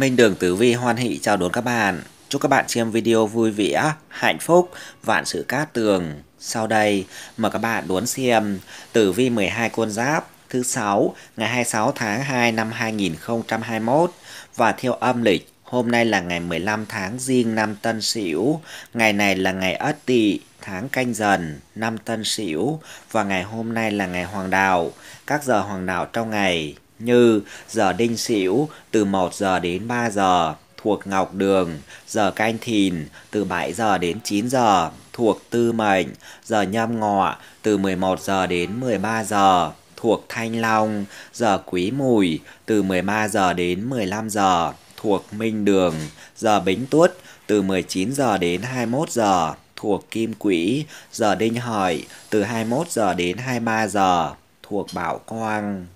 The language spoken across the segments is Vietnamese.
Minh Đường Tử Vi hoan hỷ chào đón các bạn. Chúc các bạn xem video vui vẻ, hạnh phúc, vạn sự cát tường. Sau đây, mời các bạn đón xem Tử Vi 12 con giáp thứ 6 ngày 26 tháng 2 năm 2021 và theo âm lịch Hôm nay là ngày 15 tháng Giêng năm Tân Sửu, ngày này là ngày Ất Tỵ, tháng Canh Dần, năm Tân Sửu và ngày hôm nay là ngày Hoàng đạo. Các giờ Hoàng đạo trong ngày như giờ đinh sửu từ 1 giờ đến 3 giờ thuộc ngọc đường, giờ canh thìn từ 7 giờ đến 9 giờ thuộc tư mệnh, giờ nhâm ngọ từ 11 giờ đến 13 giờ thuộc thanh long, giờ quý mùi từ 13 giờ đến 15 giờ thuộc minh đường, giờ bính tuất từ 19 giờ đến 21 giờ thuộc kim quỹ, giờ đinh hợi từ 21 giờ đến 23 giờ thuộc bảo quang.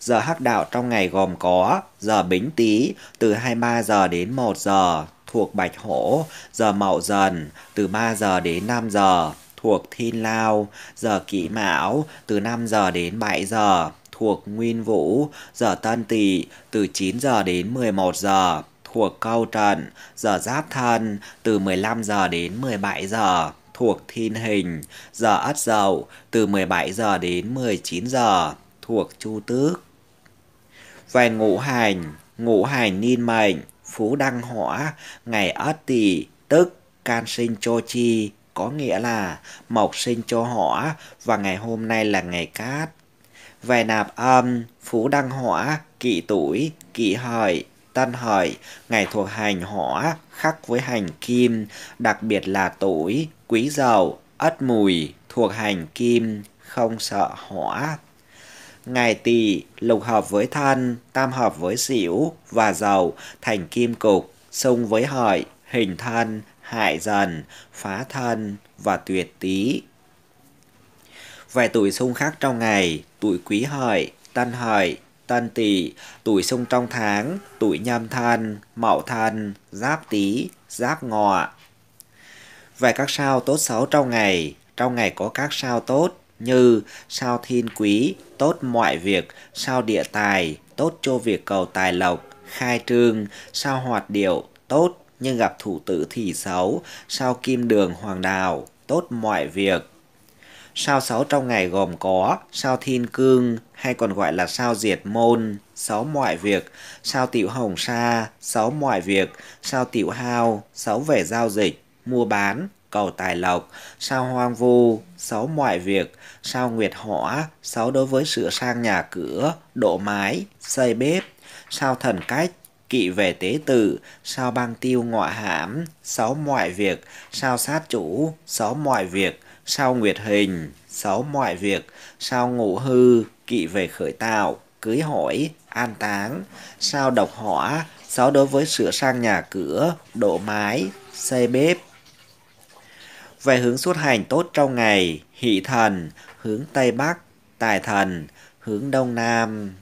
Giờ hắc đạo trong ngày gồm có giờ bính tý từ 23 giờ đến 1 giờ thuộc bạch hổ, giờ mậu dần từ 3 giờ đến 5 giờ thuộc thiên lao, giờ kỷ mão từ 5 giờ đến 7 giờ thuộc nguyên vũ, giờ tân tỵ từ 9 giờ đến 11 giờ thuộc câu trận, giờ giáp thân từ 15 giờ đến 17 giờ thuộc thiên hình, giờ ất dậu từ 17 giờ đến 19 giờ thuộc chu tước. Về ngũ hành, ngũ hành niên mệnh, phú đăng hỏa, ngày ất tỵ, tức can sinh cho chi, có nghĩa là mộc sinh cho hỏa và ngày hôm nay là ngày cát. Về nạp âm, phú đăng hỏa, kỵ tuổi, kỵ hợi, tân hợi, ngày thuộc hành hỏa, khắc với hành kim, đặc biệt là tuổi, quý dậu, ất mùi, thuộc hành kim, không sợ hỏa ngài tỵ lục hợp với thân, tam hợp với xỉu và dầu thành kim cục, xung với hợi, hình thân, hại dần, phá thân và tuyệt tý. Về tuổi xung khác trong ngày, tuổi quý hợi, tân hợi, tân tỵ, tuổi xung trong tháng, tuổi nhâm thân, mậu thân, giáp tý, giáp ngọ. Về các sao tốt xấu trong ngày, trong ngày có các sao tốt, như sao thiên quý, tốt mọi việc, sao địa tài, tốt cho việc cầu tài lộc, khai trương, sao hoạt điệu, tốt nhưng gặp thủ tử thì xấu, sao kim đường hoàng đào, tốt mọi việc. Sao sáu trong ngày gồm có sao thiên cương hay còn gọi là sao diệt môn, xấu mọi việc, sao tiểu hồng sa, xấu mọi việc, sao tiểu hao, xấu về giao dịch, mua bán, cầu tài lộc, sao hoang vu, xấu mọi việc, sao nguyệt hỏa, xấu đối với sửa sang nhà cửa, độ mái, xây bếp, sao thần cách, kỵ về tế tự, sao băng tiêu ngọa hãm, xấu mọi việc, sao sát chủ, xấu mọi việc, sao nguyệt hình, xấu mọi việc, sao ngũ hư, kỵ về khởi tạo, cưới hỏi, an táng, sao độc hỏa, xấu đối với sửa sang nhà cửa, độ mái, xây bếp, về hướng xuất hành tốt trong ngày, hỷ thần, hướng Tây Bắc, tài thần, hướng Đông Nam.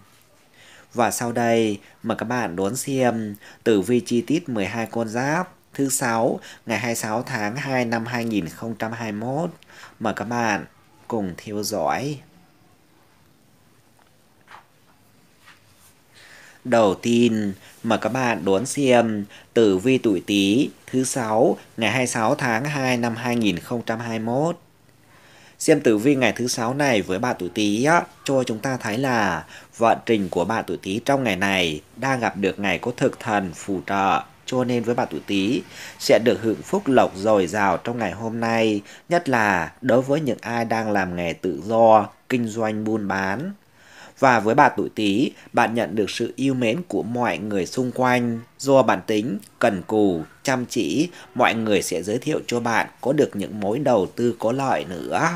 Và sau đây, mời các bạn đón xem tử vi chi tiết 12 con giáp thứ 6 ngày 26 tháng 2 năm 2021. Mời các bạn cùng theo dõi. đầu tiên mà các bạn đón xem tử vi tuổi Tý thứ sáu ngày 26 tháng 2 năm 2021. Xem tử vi ngày thứ sáu này với bạn tuổi Tý cho chúng ta thấy là vận trình của bạn tuổi Tý trong ngày này đang gặp được ngày có thực thần phù trợ cho nên với bạn tuổi Tý sẽ được hưởng phúc lộc dồi dào trong ngày hôm nay, nhất là đối với những ai đang làm nghề tự do, kinh doanh buôn bán. Và với bà tuổi Tý, bạn nhận được sự yêu mến của mọi người xung quanh. Do bản tính, cần cù, chăm chỉ, mọi người sẽ giới thiệu cho bạn có được những mối đầu tư có lợi nữa.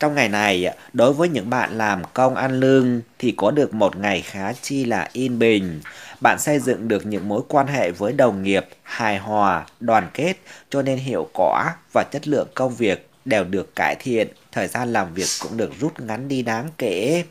Trong ngày này, đối với những bạn làm công ăn lương thì có được một ngày khá chi là yên bình. Bạn xây dựng được những mối quan hệ với đồng nghiệp, hài hòa, đoàn kết cho nên hiệu quả và chất lượng công việc đều được cải thiện, thời gian làm việc cũng được rút ngắn đi đáng kể.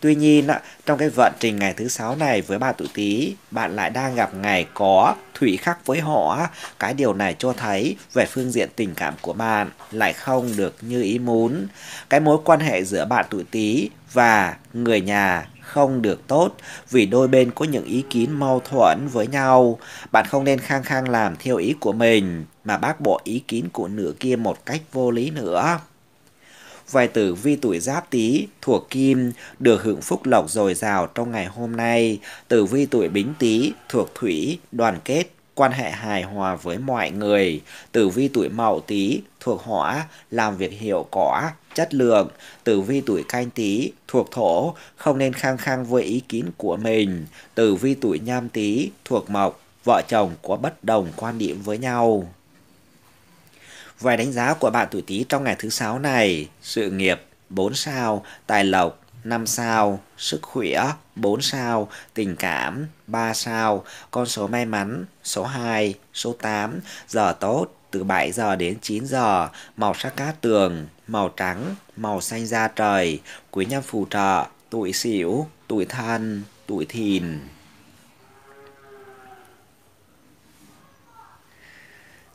Tuy nhiên, trong cái vận trình ngày thứ sáu này với bà tuổi Tý, bạn lại đang gặp ngày có thủy khắc với họ. Cái điều này cho thấy về phương diện tình cảm của bạn lại không được như ý muốn. Cái mối quan hệ giữa bạn tuổi Tý và người nhà không được tốt vì đôi bên có những ý kiến mâu thuẫn với nhau. Bạn không nên khang khang làm theo ý của mình mà bác bỏ ý kiến của nửa kia một cách vô lý nữa. Vài tử vi tuổi giáp tý thuộc kim được hưởng phúc lộc dồi dào trong ngày hôm nay. Tử vi tuổi bính tý thuộc thủy đoàn kết quan hệ hài hòa với mọi người. Tử vi tuổi mậu tý thuộc hỏa làm việc hiệu quả chất lượng tử vi tuổi canh tý thuộc thổ không nên khăng khăng với ý kiến của mình tử vi tuổi nhâm tý thuộc mộc vợ chồng có bất đồng quan điểm với nhau Vài đánh giá của bạn tuổi Tý trong ngày thứ sáu này, sự nghiệp 4 sao, tài lộc 5 sao, sức khỏe 4 sao, tình cảm 3 sao, con số may mắn số 2, số 8, giờ tốt từ 7 giờ đến 9 giờ, màu sắc cát tường, màu trắng, màu xanh da trời, quý nhân phù trợ, tuổi xỉu, tuổi thân, tuổi thìn.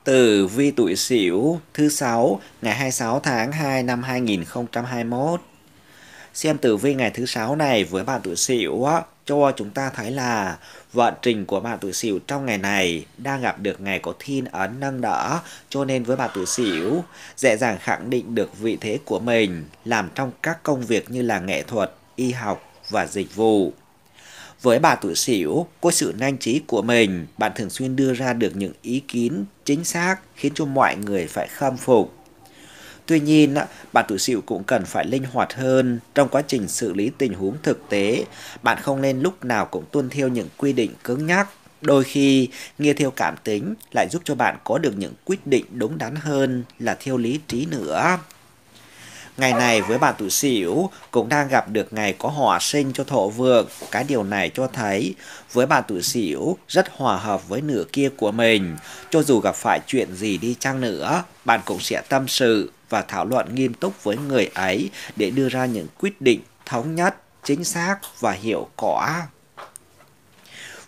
Tử vi tuổi Sửu thứ 6 ngày 26 tháng 2 năm 2021. Xem tử vi ngày thứ 6 này với bạn tuổi Sửu cho chúng ta thấy là vận trình của bạn tuổi Sửu trong ngày này đang gặp được ngày có thiên ấn nâng đỡ, cho nên với bạn tuổi Sửu dễ dàng khẳng định được vị thế của mình làm trong các công việc như là nghệ thuật, y học và dịch vụ. Với bà tuổi Sửu, có sự nhanh trí của mình, bạn thường xuyên đưa ra được những ý kiến chính xác khiến cho mọi người phải khâm phục. Tuy nhiên, bạn tuổi xịu cũng cần phải linh hoạt hơn trong quá trình xử lý tình huống thực tế. Bạn không nên lúc nào cũng tuân theo những quy định cứng nhắc. Đôi khi, nghe theo cảm tính lại giúp cho bạn có được những quyết định đúng đắn hơn là theo lý trí nữa. Ngày này với bà tuổi sửu cũng đang gặp được ngày có hòa sinh cho thổ vượng. Cái điều này cho thấy với bà tuổi sửu rất hòa hợp với nửa kia của mình. Cho dù gặp phải chuyện gì đi chăng nữa, bạn cũng sẽ tâm sự và thảo luận nghiêm túc với người ấy để đưa ra những quyết định thống nhất, chính xác và hiệu quả.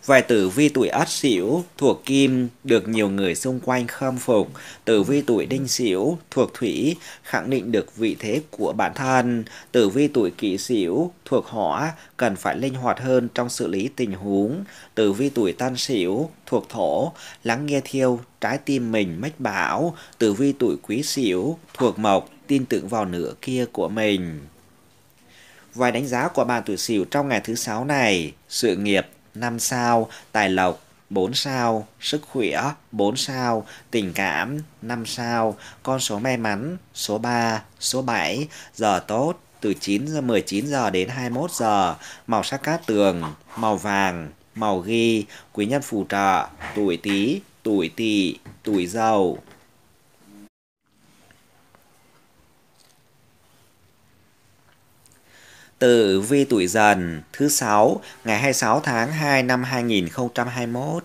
Vài tử vi tuổi Ất Sửu thuộc Kim được nhiều người xung quanh khâm phục, tử vi tuổi Đinh Sửu thuộc Thủy khẳng định được vị thế của bản thân, tử vi tuổi Kỷ Sửu thuộc Hỏa cần phải linh hoạt hơn trong xử lý tình huống, tử vi tuổi Tân Sửu thuộc Thổ lắng nghe thiêu trái tim mình mách bảo, tử vi tuổi Quý Sửu thuộc Mộc tin tưởng vào nửa kia của mình. Vài đánh giá của bạn tuổi Sửu trong ngày thứ sáu này, sự nghiệp 5 sao, tài lộc 4 sao, sức khỏe 4 sao, tình cảm 5 sao, con số may mắn số 3, số 7, giờ tốt từ 9 giờ 19 giờ đến 21 giờ, màu sắc cát tường, màu vàng, màu ghi, quý nhân phù trợ, tuổi Tý, tuổi Tỵ, tuổi Dậu. Tử vi tuổi dần thứ 6 ngày 26 tháng 2 năm 2021.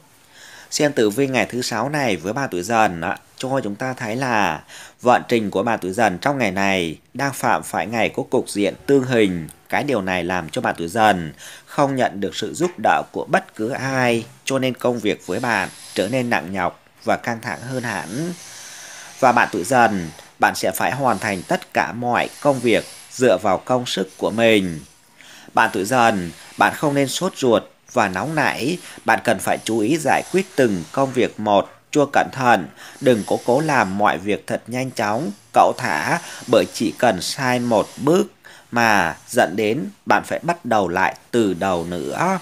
Xem tử vi ngày thứ 6 này với bà tuổi dần cho chúng ta thấy là vận trình của bà tuổi dần trong ngày này đang phạm phải ngày có cục diện tương hình. Cái điều này làm cho bà tuổi dần không nhận được sự giúp đỡ của bất cứ ai, cho nên công việc với bạn trở nên nặng nhọc và căng thẳng hơn hẳn. Và bạn tuổi dần, bạn sẽ phải hoàn thành tất cả mọi công việc dựa vào công sức của mình. Bạn tuổi dần, bạn không nên sốt ruột và nóng nảy, bạn cần phải chú ý giải quyết từng công việc một chua cẩn thận, đừng cố cố làm mọi việc thật nhanh chóng, cậu thả bởi chỉ cần sai một bước mà dẫn đến bạn phải bắt đầu lại từ đầu nữa.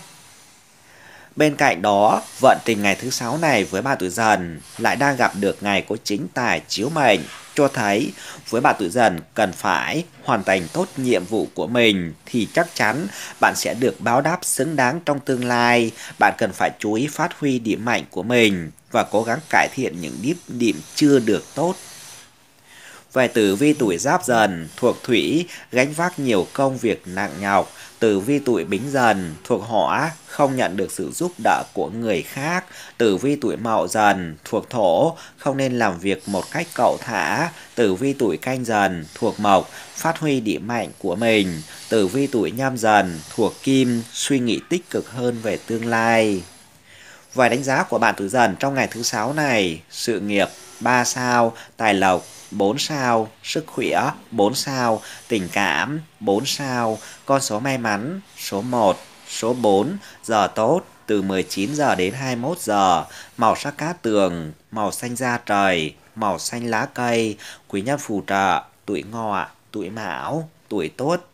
Bên cạnh đó, vận tình ngày thứ sáu này với bạn tuổi dần lại đang gặp được ngày của chính tài chiếu mệnh cho thấy với bạn tuổi dần cần phải hoàn thành tốt nhiệm vụ của mình thì chắc chắn bạn sẽ được báo đáp xứng đáng trong tương lai. Bạn cần phải chú ý phát huy điểm mạnh của mình và cố gắng cải thiện những điểm, điểm chưa được tốt. Về tử vi tuổi giáp dần, thuộc thủy, gánh vác nhiều công việc nặng nhọc, Tử vi tuổi Bính Dần thuộc Hỏa không nhận được sự giúp đỡ của người khác. Tử vi tuổi Mậu Dần thuộc Thổ không nên làm việc một cách cậu thả. Tử vi tuổi Canh Dần thuộc Mộc phát huy điểm mạnh của mình. Tử vi tuổi Nhâm Dần thuộc Kim suy nghĩ tích cực hơn về tương lai. Vài đánh giá của bạn tử dần trong ngày thứ sáu này, sự nghiệp 3 sao, tài lộc 4 sao, sức khỏe 4 sao, tình cảm 4 sao, con số may mắn số 1, số 4, giờ tốt từ 19 giờ đến 21 giờ, màu sắc cát tường, màu xanh da trời, màu xanh lá cây, quý nhân phù trợ, tuổi ngọ, tuổi mão, tuổi tốt.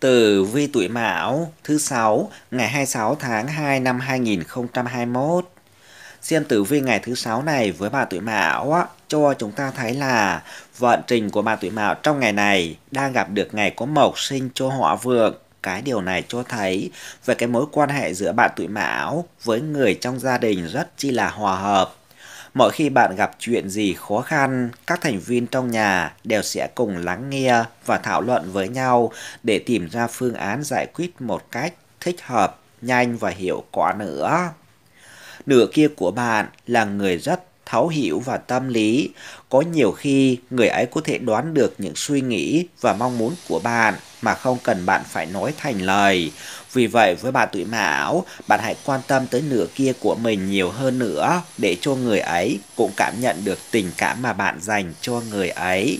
từ vi tuổi Mão thứ sáu ngày 26 tháng 2 năm 2021 Xem tử vi ngày thứ sáu này với bà tuổi mão á, cho chúng ta thấy là vận trình của bà tuổi mão trong ngày này đang gặp được ngày có mộc sinh cho họ vượng cái điều này cho thấy về cái mối quan hệ giữa bạn tuổi mão với người trong gia đình rất chi là hòa hợp mỗi khi bạn gặp chuyện gì khó khăn các thành viên trong nhà đều sẽ cùng lắng nghe và thảo luận với nhau để tìm ra phương án giải quyết một cách thích hợp nhanh và hiệu quả nữa nửa kia của bạn là người rất thấu hiểu và tâm lý. Có nhiều khi người ấy có thể đoán được những suy nghĩ và mong muốn của bạn mà không cần bạn phải nói thành lời. Vì vậy với bà tuổi mão, bạn hãy quan tâm tới nửa kia của mình nhiều hơn nữa để cho người ấy cũng cảm nhận được tình cảm mà bạn dành cho người ấy.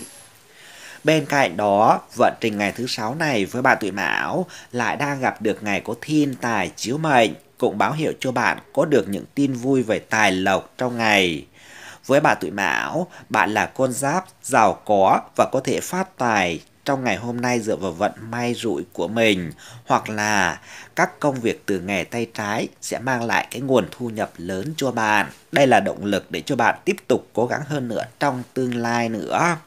Bên cạnh đó, vận trình ngày thứ sáu này với bà tuổi mão lại đang gặp được ngày có thiên tài chiếu mệnh cũng báo hiệu cho bạn có được những tin vui về tài lộc trong ngày. Với bà tuổi mão, bạn là con giáp, giàu có và có thể phát tài trong ngày hôm nay dựa vào vận may rủi của mình hoặc là các công việc từ nghề tay trái sẽ mang lại cái nguồn thu nhập lớn cho bạn. Đây là động lực để cho bạn tiếp tục cố gắng hơn nữa trong tương lai nữa.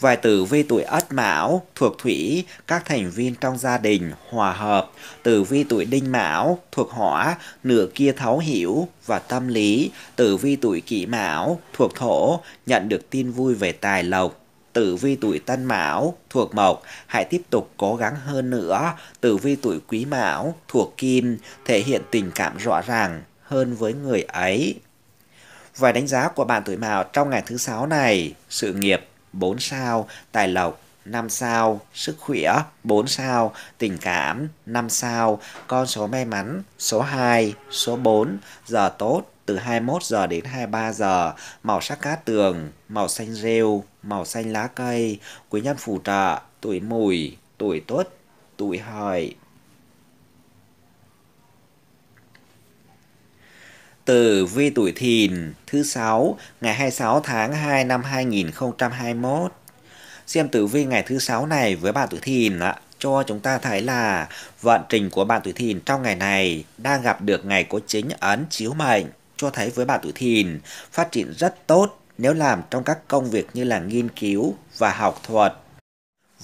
Vài tử vi tuổi Ất Mão thuộc Thủy, các thành viên trong gia đình hòa hợp. Tử vi tuổi Đinh Mão thuộc Hỏa, nửa kia thấu hiểu và tâm lý. Tử vi tuổi Kỷ Mão thuộc Thổ, nhận được tin vui về tài lộc. Tử vi tuổi Tân Mão thuộc Mộc, hãy tiếp tục cố gắng hơn nữa. Tử vi tuổi Quý Mão thuộc Kim, thể hiện tình cảm rõ ràng hơn với người ấy. Và đánh giá của bạn tuổi Mão trong ngày thứ sáu này, sự nghiệp 4 sao, tài lộc 5 sao, sức khỏe 4 sao, tình cảm 5 sao, con số may mắn số 2, số 4, giờ tốt từ 21 giờ đến 23 giờ, màu sắc cát tường, màu xanh rêu, màu xanh lá cây, quý nhân phù trợ, tuổi mùi, tuổi tuất, tuổi hợi. tử vi tuổi thìn thứ sáu ngày 26 tháng 2 năm 2021. Xem tử vi ngày thứ sáu này với bạn tuổi thìn ạ cho chúng ta thấy là vận trình của bạn tuổi thìn trong ngày này đang gặp được ngày có chính ấn chiếu mệnh cho thấy với bạn tuổi thìn phát triển rất tốt nếu làm trong các công việc như là nghiên cứu và học thuật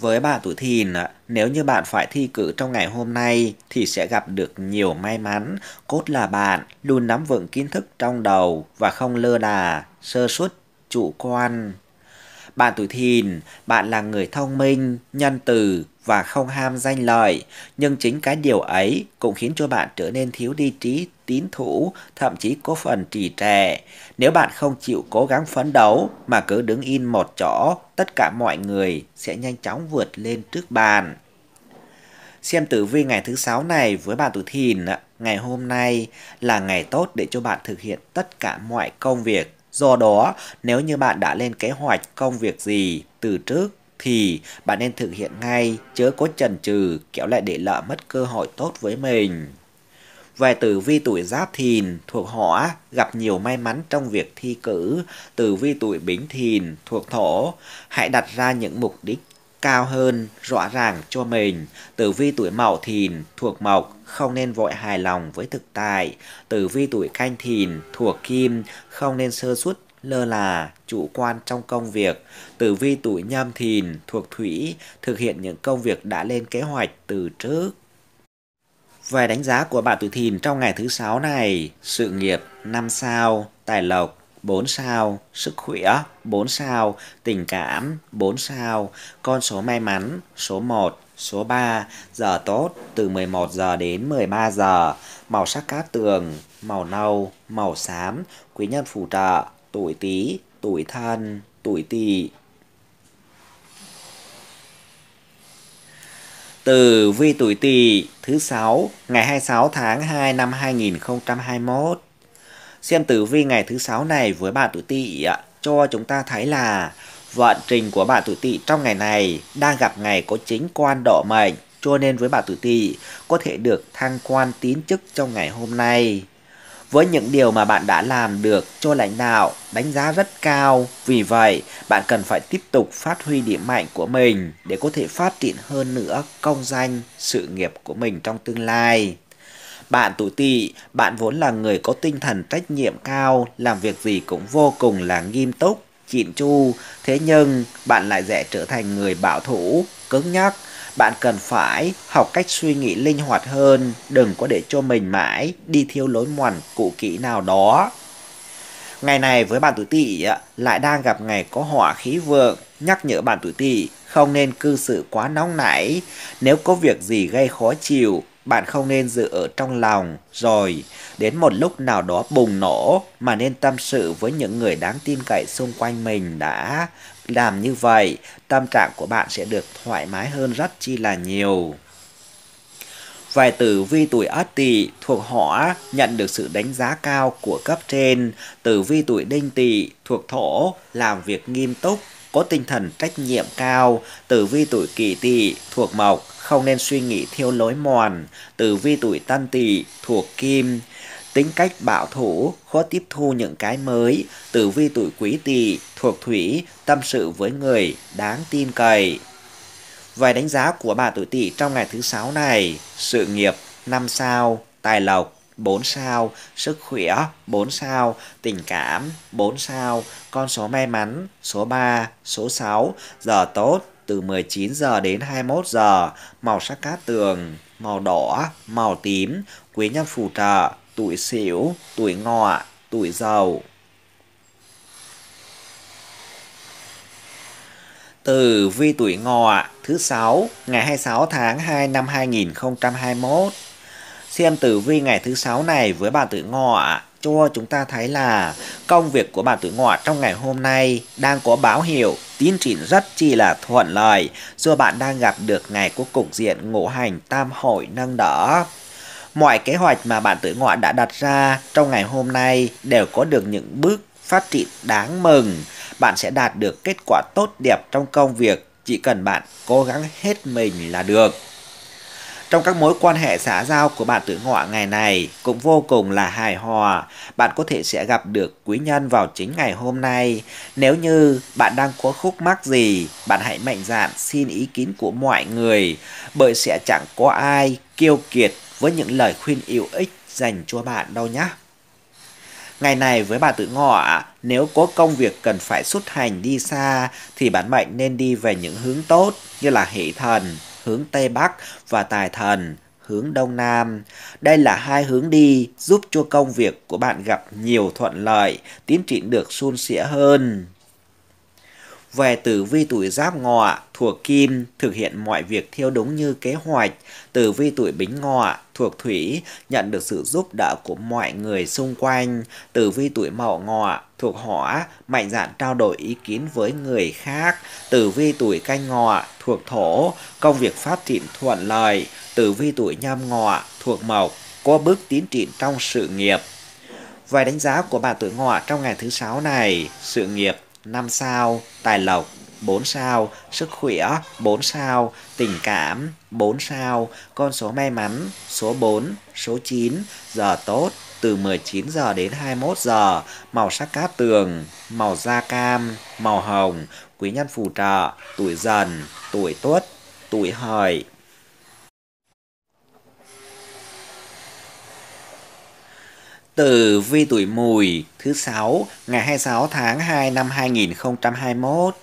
với bà tuổi thìn, nếu như bạn phải thi cử trong ngày hôm nay thì sẽ gặp được nhiều may mắn, cốt là bạn luôn nắm vững kiến thức trong đầu và không lơ là, sơ suất, chủ quan. Bạn tuổi thìn, bạn là người thông minh, nhân từ và không ham danh lợi, nhưng chính cái điều ấy cũng khiến cho bạn trở nên thiếu đi trí tín thủ, thậm chí có phần trì trệ. Nếu bạn không chịu cố gắng phấn đấu mà cứ đứng in một chỗ, tất cả mọi người sẽ nhanh chóng vượt lên trước bàn Xem tử vi ngày thứ sáu này với bạn tuổi thìn, ngày hôm nay là ngày tốt để cho bạn thực hiện tất cả mọi công việc Do đó, nếu như bạn đã lên kế hoạch công việc gì từ trước thì bạn nên thực hiện ngay, chớ có chần chừ, kéo lại để lỡ mất cơ hội tốt với mình. Về tử vi tuổi giáp thìn thuộc hỏa gặp nhiều may mắn trong việc thi cử, tử vi tuổi bính thìn thuộc thổ, hãy đặt ra những mục đích cao hơn rõ ràng cho mình, tử vi tuổi mậu thìn thuộc mộc không nên vội hài lòng với thực tại. Tử vi tuổi canh thìn thuộc kim, không nên sơ suất lơ là, chủ quan trong công việc. Tử vi tuổi nhâm thìn thuộc thủy, thực hiện những công việc đã lên kế hoạch từ trước. Về đánh giá của bạn tuổi thìn trong ngày thứ sáu này, sự nghiệp năm sao, tài lộc 4 sao, sức khỏe 4 sao, tình cảm 4 sao, con số may mắn số 1, số 3, giờ tốt từ 11 giờ đến 13 giờ, màu sắc cát tường, màu nâu, màu xám, quý nhân phù trợ, tuổi Tý, tuổi Thân, tuổi Tỵ. Từ vi tuổi Tỵ thứ 6 ngày 26 tháng 2 năm 2021 Xem tử vi ngày thứ sáu này với bạn tuổi Tỵ cho chúng ta thấy là vận trình của bạn tuổi Tỵ trong ngày này đang gặp ngày có chính quan độ mệnh, cho nên với bạn tuổi Tỵ có thể được thăng quan tín chức trong ngày hôm nay. Với những điều mà bạn đã làm được cho lãnh đạo đánh giá rất cao, vì vậy bạn cần phải tiếp tục phát huy điểm mạnh của mình để có thể phát triển hơn nữa công danh, sự nghiệp của mình trong tương lai. Bạn tuổi tỵ, bạn vốn là người có tinh thần trách nhiệm cao, làm việc gì cũng vô cùng là nghiêm túc, chỉn chu. Thế nhưng, bạn lại dễ trở thành người bảo thủ, cứng nhắc. Bạn cần phải học cách suy nghĩ linh hoạt hơn, đừng có để cho mình mãi đi theo lối mòn cũ kỹ nào đó. Ngày này với bạn tuổi tỵ lại đang gặp ngày có hỏa khí vượng, nhắc nhở bạn tuổi tỵ không nên cư xử quá nóng nảy. Nếu có việc gì gây khó chịu, bạn không nên giữ ở trong lòng rồi đến một lúc nào đó bùng nổ mà nên tâm sự với những người đáng tin cậy xung quanh mình đã làm như vậy, tâm trạng của bạn sẽ được thoải mái hơn rất chi là nhiều. Vài tử vi tuổi Ất Tỵ thuộc họ nhận được sự đánh giá cao của cấp trên, tử vi tuổi Đinh Tỵ thuộc Thổ làm việc nghiêm túc, có tinh thần trách nhiệm cao, tử vi tuổi kỷ tỵ thuộc mộc, không nên suy nghĩ thiêu lối mòn, tử vi tuổi tân tỵ thuộc kim, tính cách bảo thủ, khó tiếp thu những cái mới, tử vi tuổi quý tỵ thuộc thủy, tâm sự với người đáng tin cậy. Vài đánh giá của bà tuổi tỵ trong ngày thứ sáu này, sự nghiệp năm sao, tài lộc 4 sao, sức khỏe 4 sao, tình cảm 4 sao, con số may mắn số 3, số 6, giờ tốt từ 19 giờ đến 21 giờ, màu sắc cát tường, màu đỏ, màu tím, quý nhân phù trợ, tuổi xỉu, tuổi ngọ, tuổi dầu. Từ vi tuổi ngọ thứ 6 ngày 26 tháng 2 năm 2021 Xem tử vi ngày thứ sáu này với bà tử ngọ cho chúng ta thấy là công việc của bà tử ngọ trong ngày hôm nay đang có báo hiệu tiến triển rất chi là thuận lợi do bạn đang gặp được ngày của cục diện ngũ hành tam hội nâng đỡ mọi kế hoạch mà bạn tử ngọ đã đặt ra trong ngày hôm nay đều có được những bước phát triển đáng mừng bạn sẽ đạt được kết quả tốt đẹp trong công việc chỉ cần bạn cố gắng hết mình là được trong các mối quan hệ xã giao của bạn tuổi ngọ ngày này cũng vô cùng là hài hòa. Bạn có thể sẽ gặp được quý nhân vào chính ngày hôm nay. Nếu như bạn đang có khúc mắc gì, bạn hãy mạnh dạn xin ý kiến của mọi người bởi sẽ chẳng có ai kiêu kiệt với những lời khuyên hữu ích dành cho bạn đâu nhé. Ngày này với bạn tự ngọ, nếu có công việc cần phải xuất hành đi xa thì bạn mệnh nên đi về những hướng tốt như là hỷ thần, hướng Tây Bắc và Tài Thần hướng Đông Nam. Đây là hai hướng đi giúp cho công việc của bạn gặp nhiều thuận lợi, tiến triển được suôn sẻ hơn về tử vi tuổi giáp ngọ thuộc kim thực hiện mọi việc theo đúng như kế hoạch tử vi tuổi bính ngọ thuộc thủy nhận được sự giúp đỡ của mọi người xung quanh tử vi tuổi mậu ngọ thuộc hỏa mạnh dạn trao đổi ý kiến với người khác tử vi tuổi canh ngọ thuộc thổ công việc phát triển thuận lợi tử vi tuổi nhâm ngọ thuộc mộc có bước tiến triển trong sự nghiệp Vài đánh giá của bà tuổi ngọ trong ngày thứ sáu này, sự nghiệp 5 sao, tài lộc 4 sao, sức khỏe 4 sao, tình cảm 4 sao, con số may mắn số 4, số 9, giờ tốt từ 19 giờ đến 21 giờ, màu sắc cát tường, màu da cam, màu hồng, quý nhân phù trợ, tuổi dần, tuổi tuất, tuổi hợi. Tử vi tuổi mùi thứ 6 ngày 26 tháng 2 năm 2021.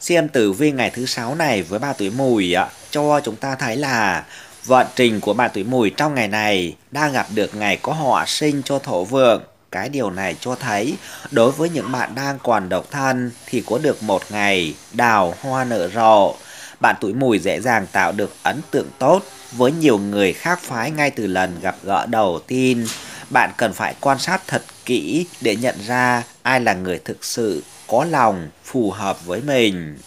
Xem tử vi ngày thứ 6 này với ba tuổi mùi cho chúng ta thấy là vận trình của bà tuổi mùi trong ngày này đang gặp được ngày có họa sinh cho thổ vượng. Cái điều này cho thấy đối với những bạn đang còn độc thân thì có được một ngày đào hoa nở rộ. Bạn tuổi mùi dễ dàng tạo được ấn tượng tốt với nhiều người khác phái ngay từ lần gặp gỡ đầu tiên bạn cần phải quan sát thật kỹ để nhận ra ai là người thực sự có lòng phù hợp với mình.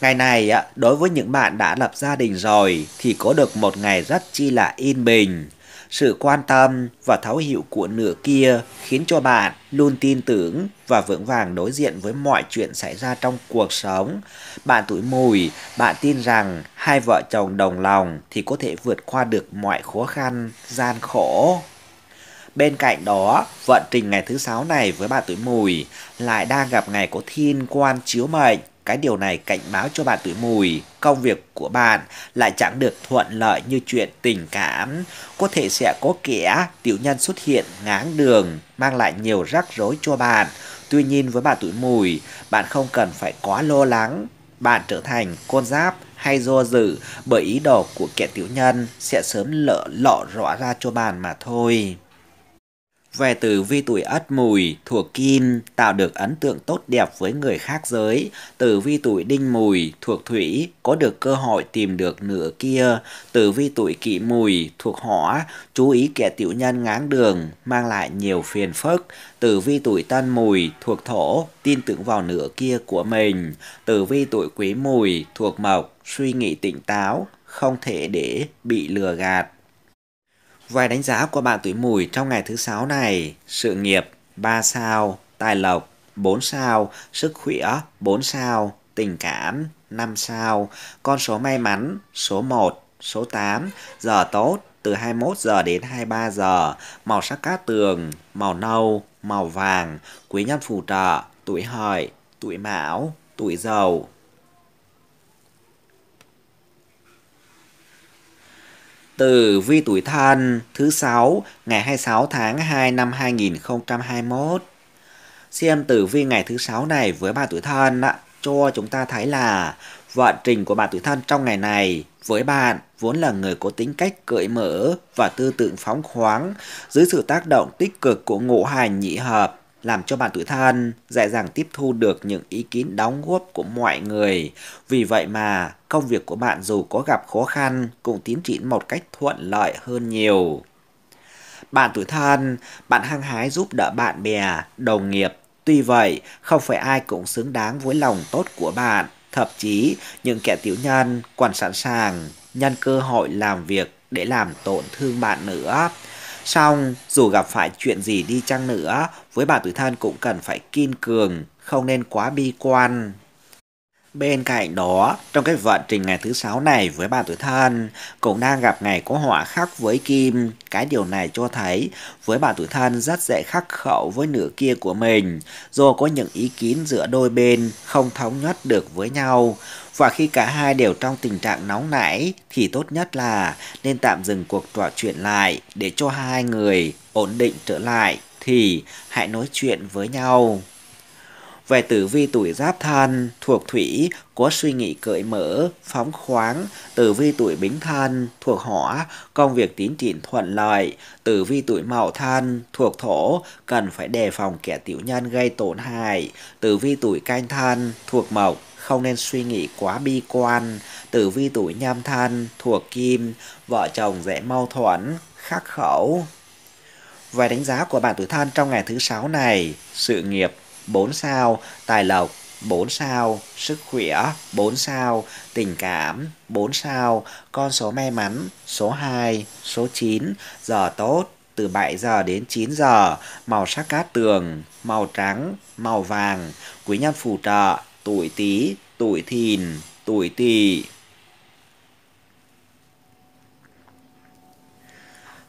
Ngày này, đối với những bạn đã lập gia đình rồi thì có được một ngày rất chi là yên bình, sự quan tâm và thấu hiểu của nửa kia khiến cho bạn luôn tin tưởng và vững vàng đối diện với mọi chuyện xảy ra trong cuộc sống. Bạn tuổi mùi, bạn tin rằng hai vợ chồng đồng lòng thì có thể vượt qua được mọi khó khăn, gian khổ. Bên cạnh đó, vận trình ngày thứ sáu này với bạn tuổi mùi lại đang gặp ngày có thiên quan chiếu mệnh cái điều này cảnh báo cho bạn tuổi mùi, công việc của bạn lại chẳng được thuận lợi như chuyện tình cảm. Có thể sẽ có kẻ tiểu nhân xuất hiện ngáng đường, mang lại nhiều rắc rối cho bạn. Tuy nhiên với bạn tuổi mùi, bạn không cần phải quá lo lắng. Bạn trở thành con giáp hay do dự bởi ý đồ của kẻ tiểu nhân sẽ sớm lỡ lọ rõ ra cho bạn mà thôi. Về từ vi tuổi ất mùi thuộc kim tạo được ấn tượng tốt đẹp với người khác giới, tử vi tuổi đinh mùi thuộc thủy có được cơ hội tìm được nửa kia, tử vi tuổi kỷ mùi thuộc hỏa chú ý kẻ tiểu nhân ngáng đường mang lại nhiều phiền phức, tử vi tuổi tân mùi thuộc thổ tin tưởng vào nửa kia của mình, tử vi tuổi quý mùi thuộc mộc suy nghĩ tỉnh táo không thể để bị lừa gạt. Vài đánh giá của bạn tuổi mùi trong ngày thứ sáu này, sự nghiệp 3 sao, tài lộc 4 sao, sức khỏe 4 sao, tình cảm 5 sao, con số may mắn số 1, số 8, giờ tốt từ 21 giờ đến 23 giờ, màu sắc cát tường, màu nâu, màu vàng, quý nhân phù trợ, tuổi hợi, tuổi mão, tuổi dầu, Tử vi tuổi thân thứ sáu ngày 26 tháng 2 năm 2021. Xem tử vi ngày thứ sáu này với bà tuổi thân cho chúng ta thấy là vận trình của bạn tuổi thân trong ngày này với bạn vốn là người có tính cách cởi mở và tư tưởng phóng khoáng dưới sự tác động tích cực của ngũ hành nhị hợp làm cho bạn tuổi thân dễ dàng tiếp thu được những ý kiến đóng góp của mọi người. Vì vậy mà công việc của bạn dù có gặp khó khăn cũng tiến triển một cách thuận lợi hơn nhiều. Bạn tuổi thân, bạn hăng hái giúp đỡ bạn bè, đồng nghiệp. Tuy vậy, không phải ai cũng xứng đáng với lòng tốt của bạn. Thậm chí, những kẻ tiểu nhân còn sẵn sàng nhân cơ hội làm việc để làm tổn thương bạn nữa. Xong, dù gặp phải chuyện gì đi chăng nữa, với bà tuổi thân cũng cần phải kiên cường, không nên quá bi quan. Bên cạnh đó, trong cái vận trình ngày thứ sáu này với bà tuổi thân, cũng đang gặp ngày có họa khắc với kim. Cái điều này cho thấy với bà tuổi thân rất dễ khắc khẩu với nửa kia của mình, do có những ý kiến giữa đôi bên không thống nhất được với nhau. Và khi cả hai đều trong tình trạng nóng nảy thì tốt nhất là nên tạm dừng cuộc trò chuyện lại để cho hai người ổn định trở lại thì hãy nói chuyện với nhau. Về tử vi tuổi giáp thân, thuộc thủy, có suy nghĩ cởi mở, phóng khoáng. Tử vi tuổi bính thân, thuộc hỏa, công việc tiến triển thuận lợi. Tử vi tuổi mậu thân, thuộc thổ, cần phải đề phòng kẻ tiểu nhân gây tổn hại. Tử vi tuổi canh thân, thuộc mộc, không nên suy nghĩ quá bi quan, tử vi tuổi nhâm thân, thuộc kim, vợ chồng dễ mâu thuẫn, khắc khẩu. Vài đánh giá của bạn tuổi thân trong ngày thứ sáu này, sự nghiệp 4 sao, tài lộc 4 sao, sức khỏe 4 sao, tình cảm 4 sao, con số may mắn số 2, số 9, giờ tốt từ 7 giờ đến 9 giờ, màu sắc cát tường, màu trắng, màu vàng, quý nhân phù trợ tuổi Tý, tuổi Thìn, tuổi Tỵ.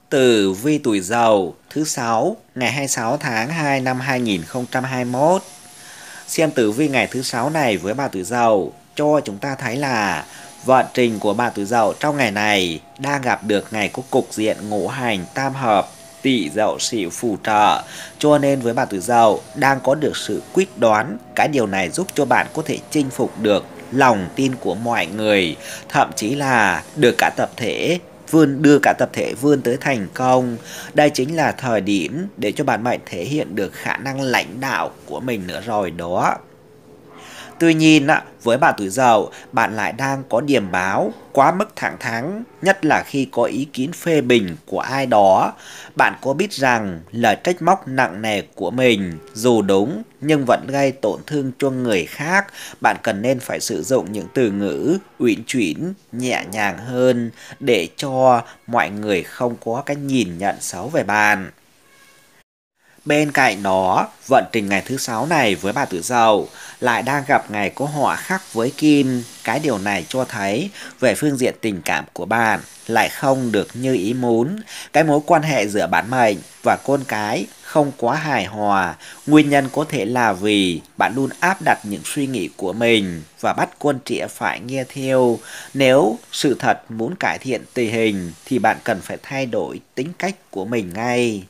Tử vi tuổi Dậu thứ sáu ngày 26 tháng 2 năm 2021. Xem tử vi ngày thứ sáu này với bà tuổi Dậu cho chúng ta thấy là vận trình của bà tuổi Dậu trong ngày này đang gặp được ngày có cục diện ngũ hành tam hợp tỷ dạo sĩ phù trợ. Cho nên với bạn tuổi dậu đang có được sự quyết đoán, cái điều này giúp cho bạn có thể chinh phục được lòng tin của mọi người, thậm chí là được cả tập thể vươn đưa cả tập thể vươn tới thành công. Đây chính là thời điểm để cho bạn mệnh thể hiện được khả năng lãnh đạo của mình nữa rồi đó. Tuy nhiên, với bà tuổi dậu, bạn lại đang có điểm báo quá mức thẳng thắn, nhất là khi có ý kiến phê bình của ai đó. Bạn có biết rằng lời trách móc nặng nề của mình dù đúng nhưng vẫn gây tổn thương cho người khác, bạn cần nên phải sử dụng những từ ngữ uyển chuyển, nhẹ nhàng hơn để cho mọi người không có cái nhìn nhận xấu về bạn. Bên cạnh đó, vận trình ngày thứ sáu này với bà tử dậu lại đang gặp ngày có họa khác với Kim. Cái điều này cho thấy về phương diện tình cảm của bạn lại không được như ý muốn. Cái mối quan hệ giữa bản mệnh và con cái không quá hài hòa. Nguyên nhân có thể là vì bạn luôn áp đặt những suy nghĩ của mình và bắt con trịa phải nghe theo. Nếu sự thật muốn cải thiện tình hình thì bạn cần phải thay đổi tính cách của mình ngay.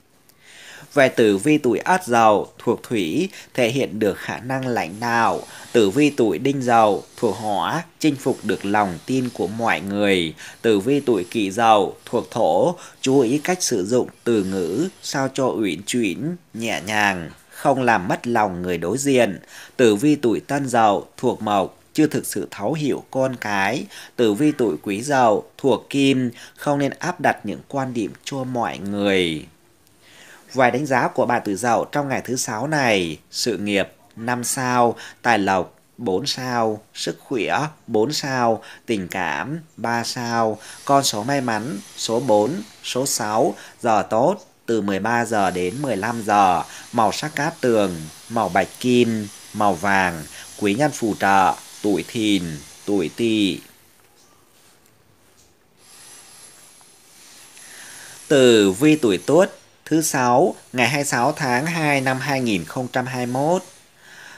Về tử vi tuổi Ất Dậu thuộc thủy thể hiện được khả năng lãnh đạo, tử vi tuổi Đinh Dậu thuộc hỏa chinh phục được lòng tin của mọi người, tử vi tuổi Kỷ Dậu thuộc thổ chú ý cách sử dụng từ ngữ sao cho uyển chuyển, nhẹ nhàng, không làm mất lòng người đối diện. Tử vi tuổi Tân Dậu thuộc mộc chưa thực sự thấu hiểu con cái, tử vi tuổi quý giàu thuộc kim, không nên áp đặt những quan điểm cho mọi người. Vài đánh giá của bà tuổi Dậu trong ngày thứ sáu này, sự nghiệp 5 sao, tài lộc 4 sao, sức khỏe 4 sao, tình cảm 3 sao, con số may mắn số 4, số 6, giờ tốt từ 13 giờ đến 15 giờ, màu sắc cát tường, màu bạch kim, màu vàng, quý nhân phù trợ, tuổi thìn, tuổi tỵ. từ vi tuổi tuất thứ sáu ngày 26 tháng 2 năm 2021.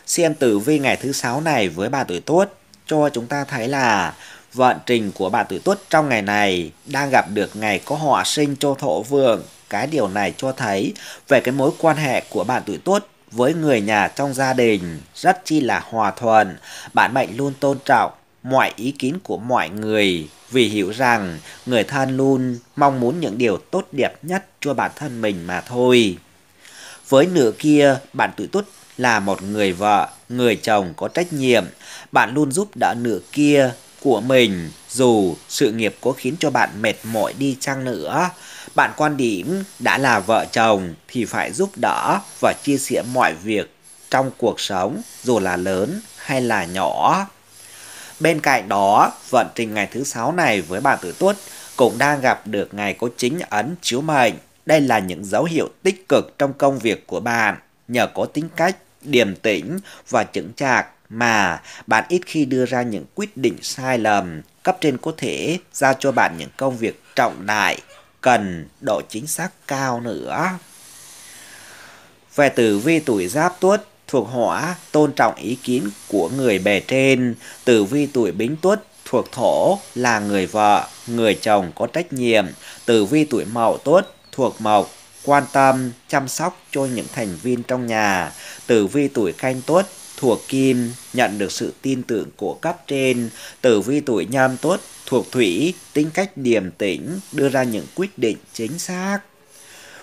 Xem tử vi ngày thứ sáu này với bà tuổi Tuất cho chúng ta thấy là vận trình của bà tuổi Tuất trong ngày này đang gặp được ngày có họa sinh cho thổ vượng. Cái điều này cho thấy về cái mối quan hệ của bạn tuổi Tuất với người nhà trong gia đình rất chi là hòa thuận, bạn mệnh luôn tôn trọng mọi ý kiến của mọi người vì hiểu rằng người thân luôn mong muốn những điều tốt đẹp nhất cho bản thân mình mà thôi. Với nửa kia, bạn tuổi túc là một người vợ, người chồng có trách nhiệm, bạn luôn giúp đỡ nửa kia của mình dù sự nghiệp có khiến cho bạn mệt mỏi đi chăng nữa. Bạn quan điểm đã là vợ chồng thì phải giúp đỡ và chia sẻ mọi việc trong cuộc sống dù là lớn hay là nhỏ. Bên cạnh đó, vận trình ngày thứ sáu này với bạn tử tuất cũng đang gặp được ngày có chính ấn chiếu mệnh. Đây là những dấu hiệu tích cực trong công việc của bạn. Nhờ có tính cách, điềm tĩnh và chững chạc mà bạn ít khi đưa ra những quyết định sai lầm. Cấp trên có thể giao cho bạn những công việc trọng đại, cần độ chính xác cao nữa. Về tử vi tuổi giáp tuất thuộc hỏa tôn trọng ý kiến của người bề trên, tử vi tuổi bính tuất thuộc thổ là người vợ, người chồng có trách nhiệm, tử vi tuổi mậu tuất thuộc mộc quan tâm, chăm sóc cho những thành viên trong nhà, tử vi tuổi canh tuất thuộc kim nhận được sự tin tưởng của cấp trên, tử vi tuổi nhâm tuất thuộc thủy tính cách điềm tĩnh đưa ra những quyết định chính xác.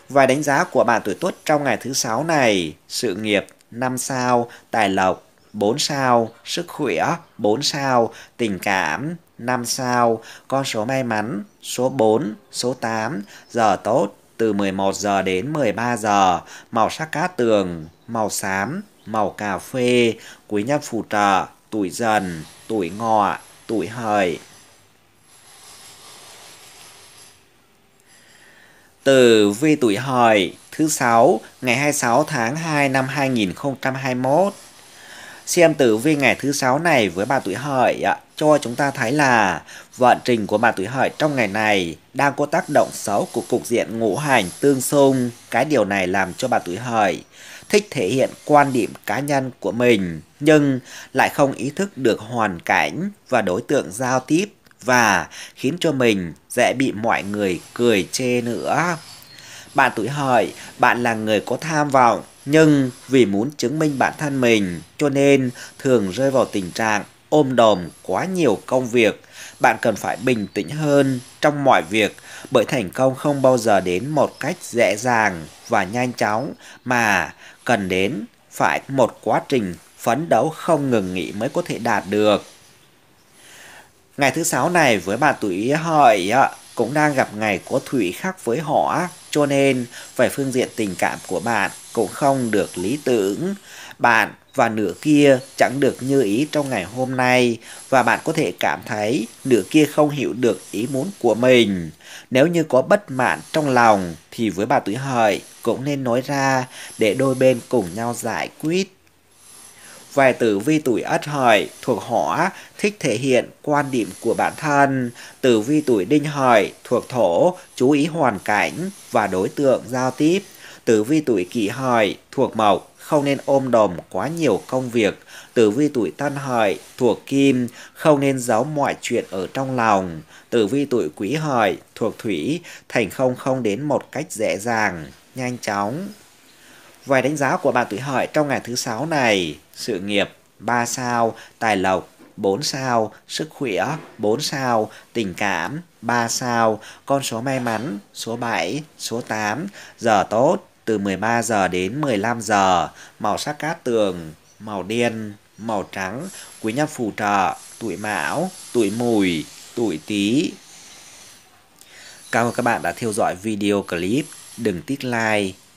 Và đánh giá của bạn tuổi tuất trong ngày thứ sáu này, sự nghiệp 5 sao, tài lộc 4 sao, sức khỏe 4 sao, tình cảm 5 sao, con số may mắn số 4, số 8, giờ tốt từ 11 giờ đến 13 giờ, màu sắc cá tường, màu xám, màu cà phê, quý nhân phù trợ, tuổi dần, tuổi ngọ, tuổi hợi. từ vi tuổi hợi thứ sáu ngày 26 tháng 2 năm 2021. Xem tử vi ngày thứ sáu này với bà tuổi hợi cho chúng ta thấy là vận trình của bà tuổi hợi trong ngày này đang có tác động xấu của cục diện ngũ hành tương xung. Cái điều này làm cho bà tuổi hợi thích thể hiện quan điểm cá nhân của mình nhưng lại không ý thức được hoàn cảnh và đối tượng giao tiếp và khiến cho mình dễ bị mọi người cười chê nữa. Bạn tuổi Hợi, bạn là người có tham vọng, nhưng vì muốn chứng minh bản thân mình, cho nên thường rơi vào tình trạng ôm đồm quá nhiều công việc. Bạn cần phải bình tĩnh hơn trong mọi việc, bởi thành công không bao giờ đến một cách dễ dàng và nhanh chóng, mà cần đến phải một quá trình phấn đấu không ngừng nghỉ mới có thể đạt được. Ngày thứ sáu này với bạn tuổi Hợi cũng đang gặp ngày của thủy khác với họ cho nên, về phương diện tình cảm của bạn cũng không được lý tưởng. Bạn và nửa kia chẳng được như ý trong ngày hôm nay và bạn có thể cảm thấy nửa kia không hiểu được ý muốn của mình. Nếu như có bất mãn trong lòng thì với bà tuổi hợi cũng nên nói ra để đôi bên cùng nhau giải quyết. Vài tử vi tuổi ất hợi thuộc hỏa thích thể hiện quan điểm của bản thân. Tử vi tuổi đinh hợi thuộc thổ chú ý hoàn cảnh và đối tượng giao tiếp. Tử vi tuổi kỷ hợi thuộc mộc không nên ôm đồm quá nhiều công việc. Tử vi tuổi tân hợi thuộc kim, không nên giấu mọi chuyện ở trong lòng. Tử vi tuổi quý hợi thuộc thủy, thành không không đến một cách dễ dàng, nhanh chóng. Vài đánh giá của bạn tuổi hợi trong ngày thứ sáu này sự nghiệp 3 sao, tài lộc 4 sao, sức khỏe 4 sao, tình cảm 3 sao, con số may mắn số 7, số 8, giờ tốt từ 13 giờ đến 15 giờ, màu sắc cát tường màu đen, màu trắng, quý nhân phù trợ, tuổi mão, tuổi mùi, tuổi tý. Cảm ơn các bạn đã theo dõi video clip. Đừng tiếc like,